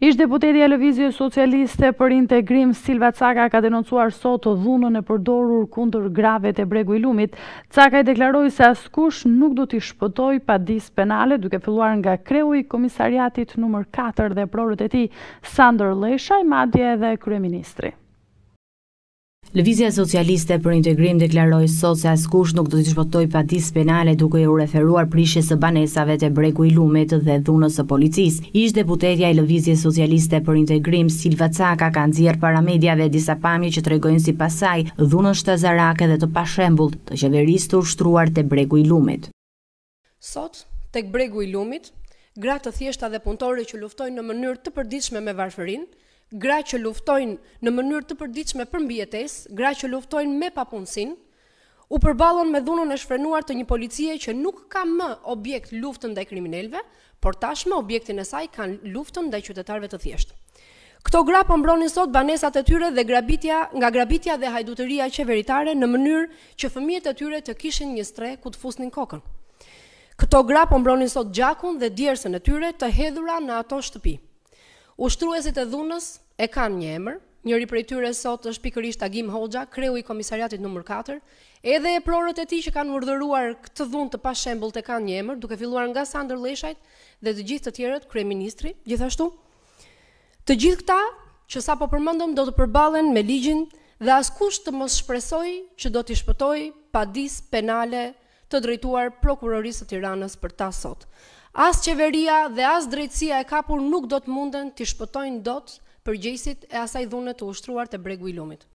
Ish deputeti e Lëvizje Socialiste për integrim Silva Caka ka denoncuar sot të dhunën e përdorur kundër grave të bregu i lumit. Caka i deklaroj se askush nuk do t'i shpëtoj pa dis penale duke filluar nga kreu i komisariatit nëmër 4 dhe prorët e ti Sander Leshaj, madje dhe kryeministri. Lëvizja socialiste për integrim deklaroj sot se askush nuk do të shpotoj patis penale duke u referuar prishje së banesave të bregu i lumet dhe dhunës së policis. Ish deputetja i Lëvizje socialiste për integrim Silva Caka ka nëzirë para medjave disa pami që të regojnë si pasaj dhunën shtazarake dhe të pashembul të qeveristur shtruar të bregu i lumet. Sot, tek bregu i lumit, gratë të thjeshta dhe punëtore që luftojnë në mënyrë të përdishme me varfërinë, gra që luftojnë në mënyrë të përdiqme për mbjetes, gra që luftojnë me papunësin, u përbalon me dhunën e shfrenuar të një policie që nuk ka më objekt luftën dhe kriminelve, por tashme objektin e saj kanë luftën dhe qytetarve të thjeshtë. Këto gra përmbroni po sot banesat e tyre dhe grabitja, nga grabitja dhe hajduteria qeveritare në mënyrë që fëmijet e tyre të kishin një stre ku të fusnin kokën. Këto gra përmbroni po sot gjakun dhe djersën e tyre të hedhura në ato shtëpi. Ushtruesit e dhunës e kanë një emër, njëri prej tyre sot është pikërisht Agim Hoxha, kreu i komisariatit nëmër 4, edhe e prorët e ti që kanë urdhëruar këtë dhunë të pashembul të kanë një emër, duke filluar nga Sander Leshajt dhe të gjithë të tjerët, kryeministri, ministri, gjithashtu. Të gjithë këta, që sa po përmëndëm, do të përbalen me ligjin dhe askusht të mos shpresoj që do të shpëtoj padis penale të drejtuar prokurorisë të tiranës për ta sot. As qeveria dhe as drejtësia e kapur nuk do të munden të shpëtojnë dot përgjësit e asaj dhune të ushtruar të bregu i lumit.